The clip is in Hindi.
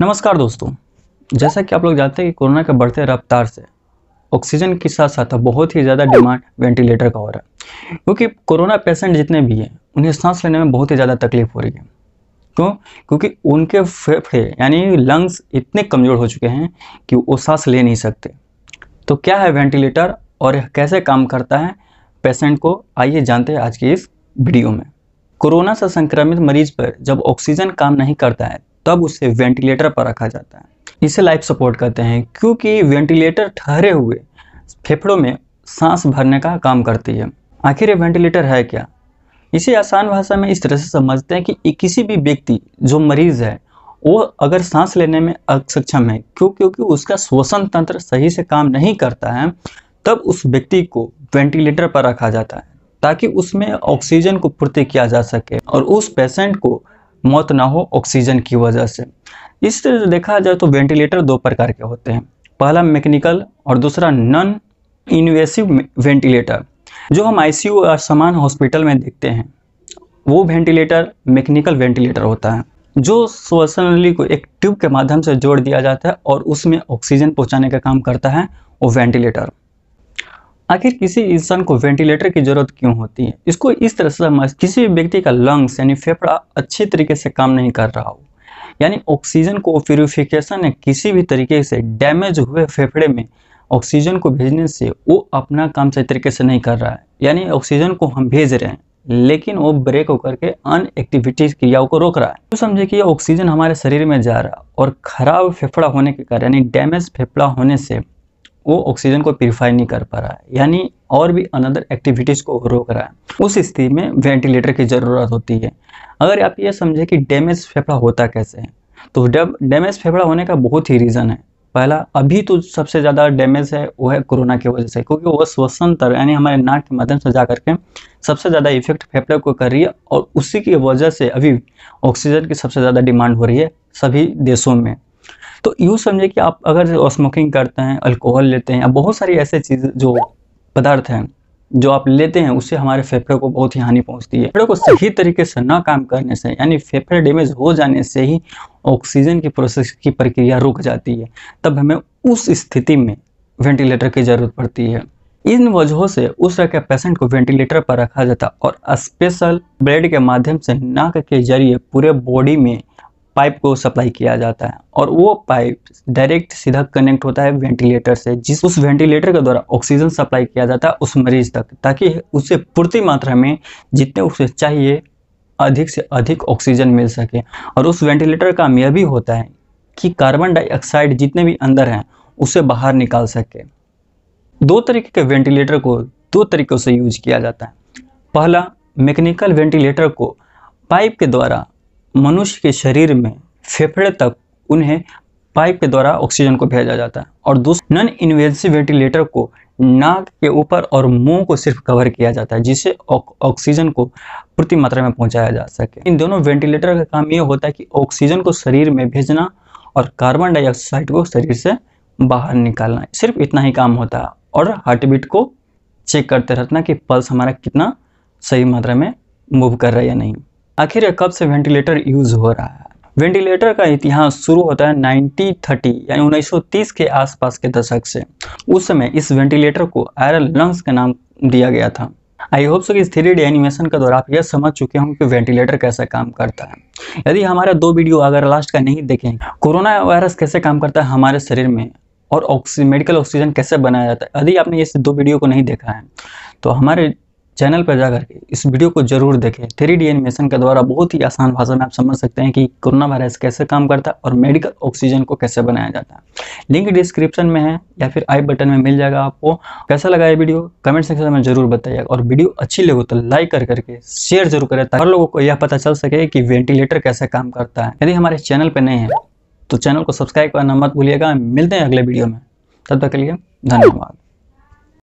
नमस्कार दोस्तों जैसा कि आप लोग जानते हैं कि कोरोना के बढ़ते रफ्तार से ऑक्सीजन के साथ साथ बहुत ही ज़्यादा डिमांड वेंटिलेटर का हो रहा है क्योंकि कोरोना पेशेंट जितने भी हैं उन्हें सांस लेने में बहुत ही ज़्यादा तकलीफ हो रही है क्यों क्योंकि उनके फेफड़े यानी लंग्स इतने कमज़ोर हो चुके हैं कि वो सांस ले नहीं सकते तो क्या है वेंटिलेटर और कैसे काम करता है पेशेंट को आइए जानते हैं आज की इस वीडियो में कोरोना से संक्रमित मरीज पर जब ऑक्सीजन काम नहीं करता है तब उसे वेंटिलेटर पर रखा जाता है इसे लाइफ सपोर्ट कहते हैं क्योंकि वेंटिलेटर ठहरे हुए फेफड़ों में सांस भरने का काम करती है आखिर ये वेंटिलेटर है क्या इसे आसान भाषा में इस तरह से समझते हैं कि किसी भी व्यक्ति जो मरीज है वो अगर सांस लेने में असक्षम है क्यों क्योंकि उसका श्वसन तंत्र सही से काम नहीं करता है तब उस व्यक्ति को वेंटिलेटर पर रखा जाता है ताकि उसमें ऑक्सीजन को पूर्ति किया जा सके और उस पेशेंट को मौत ना हो ऑक्सीजन की वजह से इस तरह से देखा जाए तो वेंटिलेटर दो प्रकार के होते हैं पहला मैकेनिकल और दूसरा नॉन इन्वेसिव वेंटिलेटर जो हम आईसीयू और समान हॉस्पिटल में देखते हैं वो वेंटिलेटर मैकेनिकल वेंटिलेटर होता है जो श्वसन नली को एक ट्यूब के माध्यम से जोड़ दिया जाता है और उसमें ऑक्सीजन पहुंचाने का काम करता है वो वेंटिलेटर आखिर किसी इंसान को वेंटिलेटर की जरूरत क्यों होती है इसको इस तरह से समझ किसी भी व्यक्ति का लंग्स यानी फेफड़ा अच्छे तरीके से काम नहीं कर रहा हो यानी ऑक्सीजन को प्योरीफिकेशन या किसी भी तरीके से डैमेज हुए फेफड़े में ऑक्सीजन को भेजने से वो अपना काम सही तरीके से नहीं कर रहा है यानी ऑक्सीजन को हम भेज रहे हैं लेकिन वो ब्रेक होकर के अन एक्टिविटीज क्रियाओं को रोक रहा है तो समझे कि ये ऑक्सीजन हमारे शरीर में जा रहा है और खराब फेफड़ा होने के कारण यानी डैमेज फेफड़ा होने से वो ऑक्सीजन को प्योरीफाई नहीं कर पा रहा है यानी और भी अनदर एक्टिविटीज़ को रोक रहा है उस स्थिति में वेंटिलेटर की ज़रूरत होती है अगर आप ये समझे कि डैमेज फेफड़ा होता कैसे है तो डैमेज फेफड़ा होने का बहुत ही रीज़न है पहला अभी तो सबसे ज़्यादा डैमेज है वो है कोरोना की वजह से क्योंकि वह श्वसन तर यानी हमारे नाक के माध्यम से जा करके सबसे ज़्यादा इफेक्ट फेफड़े को कर रही है और उसी की वजह से अभी ऑक्सीजन की सबसे ज़्यादा डिमांड हो रही है सभी देशों में तो यूँ समझे कि आप अगर स्मोकिंग करते हैं अल्कोहल लेते हैं या बहुत सारी ऐसे चीज़ जो पदार्थ हैं जो आप लेते हैं उससे हमारे फेफड़े को बहुत ही हानि पहुंचती है फेफड़े को सही तरीके से ना काम करने से यानी फेफड़े डैमेज हो जाने से ही ऑक्सीजन की प्रोसेस की प्रक्रिया रुक जाती है तब हमें उस स्थिति में वेंटिलेटर की ज़रूरत पड़ती है इन वजहों से उस तरह के पेशेंट को वेंटिलेटर पर रखा जाता और स्पेशल ब्लेड के माध्यम से नाक के जरिए पूरे बॉडी में पाइप को सप्लाई किया जाता है और वो पाइप डायरेक्ट सीधा कनेक्ट होता है वेंटिलेटर से जिस उस वेंटिलेटर के द्वारा ऑक्सीजन सप्लाई किया जाता है उस मरीज तक ताकि उसे पूर्ति मात्रा में जितने उसे चाहिए अधिक से अधिक ऑक्सीजन मिल सके और उस वेंटिलेटर का काम यह भी होता है कि कार्बन डाइऑक्साइड जितने भी अंदर हैं उसे बाहर निकाल सके दो तरीके के वेंटिलेटर को दो तरीक़ों से यूज किया जाता है पहला मैकेनिकल वेंटिलेटर को पाइप के द्वारा मनुष्य के शरीर में फेफड़े तक उन्हें पाइप के द्वारा ऑक्सीजन को भेजा जाता है और दूसरा नॉन इन्वेसिव वेंटिलेटर को नाक के ऊपर और मुंह को सिर्फ कवर किया जाता है जिससे ऑक्सीजन को पूर्ति मात्रा में पहुंचाया जा सके इन दोनों वेंटिलेटर का काम यह होता है कि ऑक्सीजन को शरीर में भेजना और कार्बन डाइऑक्साइड को शरीर से बाहर निकालना सिर्फ इतना ही काम होता है और हार्ट बीट को चेक करते रहना कि पल्स हमारा कितना सही मात्रा में मूव कर रहा है या नहीं आखिर ये कब से वेंटिलेटर यूज हो रहा है वेंटिलेटर का इतिहास शुरू होता है 1930 यानी 1930 के आसपास के दशक से उस समय इस वेंटिलेटर को आयरन लंग्स का नाम दिया गया था आई होप सो कि इस थ्री डी एनिमेशन का द्वारा आप यह समझ चुके हों कि वेंटिलेटर कैसे काम करता है यदि हमारा दो वीडियो अगर लास्ट का नहीं देखें कोरोना वायरस कैसे काम करता है हमारे शरीर में और ऑक्सी मेडिकल ऑक्सीजन कैसे बनाया जाता है यदि आपने ये दो वीडियो को नहीं देखा है तो हमारे चैनल पर जाकर के इस वीडियो को जरूर देखें थ्री डी एनिमेशन के द्वारा बहुत ही आसान भाषा में आप समझ सकते हैं कि कोरोना वायरस कैसे काम करता है और मेडिकल ऑक्सीजन को कैसे बनाया जाता है लिंक डिस्क्रिप्शन में है या फिर आई बटन में मिल जाएगा आपको कैसा लगा ये वीडियो कमेंट सेक्शन में जरूर बताइएगा और वीडियो अच्छी लगे तो लाइक कर करके शेयर जरूर करें ताकि हर लोगों को यह पता चल सके कि वेंटिलेटर कैसे काम करता है यदि हमारे चैनल पर नहीं है तो चैनल को सब्सक्राइब करना मत भूलिएगा मिलते हैं अगले वीडियो में तब तक के लिए धन्यवाद